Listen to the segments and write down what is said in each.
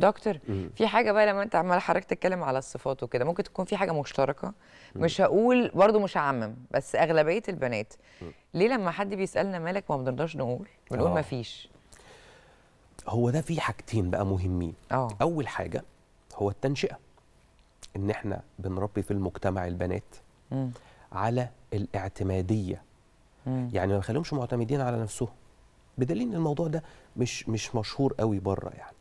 دكتور في حاجه بقى لما انت عمال حضرتك تتكلم على الصفات وكده ممكن تكون في حاجه مشتركه مش هقول برضو مش هعمم بس اغلبيه البنات ليه لما حد بيسالنا مالك ما بنقدرش نقول بنقول آه. ما فيش هو ده في حاجتين بقى مهمين أوه. اول حاجه هو التنشئه ان احنا بنربي في المجتمع البنات م. على الاعتماديه م. يعني ما نخليهمش معتمدين على نفسهم بدليل ان الموضوع ده مش مش مشهور قوي بره يعني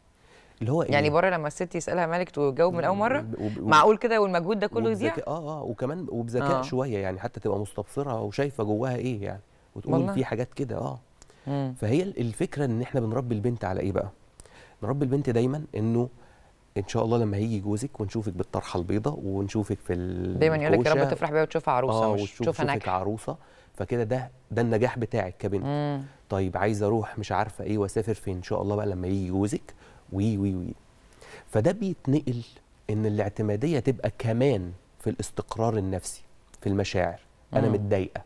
اللي هو إيه؟ يعني بره لما الست يسالها مالك تجاوب من اول مره وب... معقول كده والمجهود ده كله يضيع اه اه وكمان وبذكاء آه. شويه يعني حتى تبقى مستبصره وشايفه جواها ايه يعني وتقول والله. في حاجات كده اه مم. فهي الفكره ان احنا بنربي البنت على ايه بقى نربي البنت دايما انه ان شاء الله لما هيجي جوزك ونشوفك بالطرحه البيضاء ونشوفك في دايما يقول لك يا رب تفرح بيها وتشوفها عروسه آه مش تشوفها ناجحه عروسه فكده ده ده النجاح بتاعك كبنت مم. طيب عايزه اروح مش عارفه ايه واسافر فين ان شاء الله بقى لما يجي جوزك وي وي وي فده بيتنقل ان الاعتماديه تبقى كمان في الاستقرار النفسي في المشاعر انا متضايقه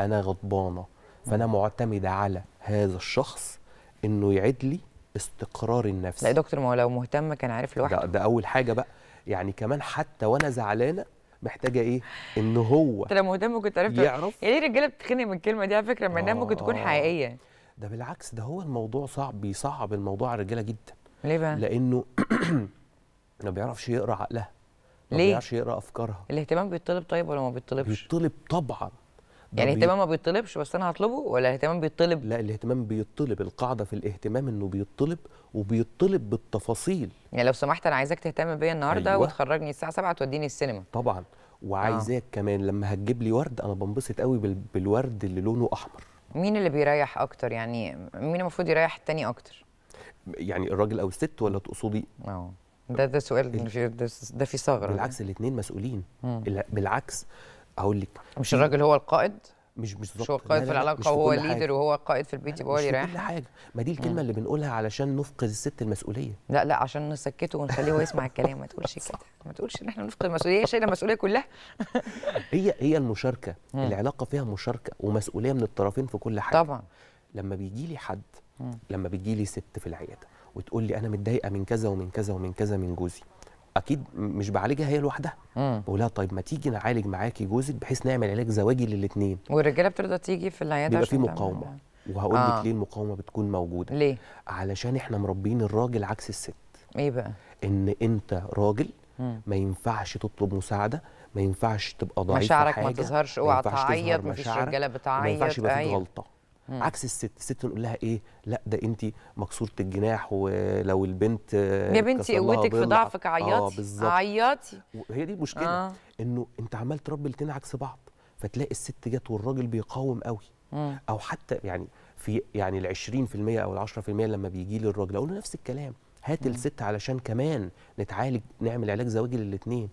انا غضبانه فانا معتمده على هذا الشخص انه يعيد لي استقرار النفسي لا يا دكتور ما هو لو مهتم كان عارف لوحده ده, ده اول حاجه بقى يعني كمان حتى وانا زعلانه محتاجه ايه ان هو انت لو مهتم كنت عرفت يعرف يعني ليه الرجاله بتتخنق من الكلمه دي على فكره ما انها ممكن تكون آه. حقيقيه ده بالعكس ده هو الموضوع صعب بيصعب الموضوع على الرجاله جدا ليه بقى؟ لانه ما بيعرفش يقرا عقلها ما ليه؟ بيعرفش يقرا افكارها الاهتمام بيطلب طيب ولا ما بيطلبش؟ بيطلب طبعا يعني الاهتمام بي... ما بيطلبش بس انا هطلبه ولا الاهتمام بيطلب؟ لا الاهتمام بيطلب القاعده في الاهتمام انه بيطلب وبيطلب بالتفاصيل يعني لو سمحت انا عايزاك تهتم بيا النهارده أيوة. وتخرجني الساعه 7 توديني السينما طبعا وعايزاك آه. كمان لما هتجيب لي ورد انا بنبسط قوي بال... بالورد اللي لونه احمر مين اللي بيريح اكتر يعني مين المفروض يريح التاني اكتر؟ يعني الراجل او الست ولا تقصدي اه ده ده سؤال ده في ثغره يعني. بالعكس الاثنين مسؤولين مم. بالعكس هقول لك مش الراجل هو القائد مش مش هو القائد في العلاقه وهو ليدر وهو القائد في البيت يبقى هو اللي كل حاجه ما دي الكلمه مم. اللي بنقولها علشان نفقد الست المسؤوليه لا لا عشان نسكته ونخليه هو يسمع الكلام ما تقولش كده ما تقولش ان احنا نفقد المسؤوليه هي شايله المسؤوليه كلها هي هي المشاركه مم. العلاقه فيها مشاركه ومسؤوليه من الطرفين في كل حاجه طبعا لما بيجي لي حد لما بتجي لي ست في العياده وتقول لي انا متضايقه من كذا ومن كذا ومن كذا من جوزي اكيد مش بعالجها هي لوحدها بقول لها طيب ما تيجي نعالج معاكي جوزك بحيث نعمل علاج زواجي للاثنين والرجاله بترضى تيجي في العياده بيبقى في مقاومه وهقول لك آه. ليه المقاومه بتكون موجوده ليه علشان احنا مربيين الراجل عكس الست ايه بقى ان انت راجل ما ينفعش تطلب مساعده ما ينفعش تبقى ضعيف مشاعرك ما تظهرش اوعى تعيط ما فيش رجاله بتعيط ما ينفعش يبقى في أيوه. غلطه مم. عكس الست الست نقول لها ايه لا ده انت مكسوره الجناح ولو البنت يا بنتي قوتك في ضعفك عيطي آه عيطي هي دي مشكله آه. انه انت عمال تربي الاثنين عكس بعض فتلاقي الست جت والراجل بيقاوم قوي مم. او حتى يعني في يعني ال 20% او ال 10% لما بيجي لي الراجل اقول له نفس الكلام هات الست علشان كمان نتعالج نعمل علاج زواجي للاثنين